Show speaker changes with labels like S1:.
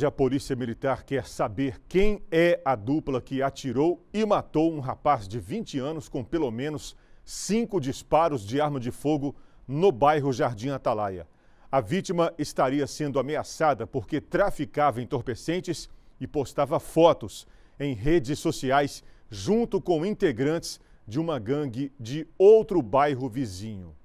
S1: tarde, a Polícia Militar quer saber quem é a dupla que atirou e matou um rapaz de 20 anos com pelo menos cinco disparos de arma de fogo no bairro Jardim Atalaia. A vítima estaria sendo ameaçada porque traficava entorpecentes e postava fotos em redes sociais junto com integrantes de uma gangue de outro bairro vizinho.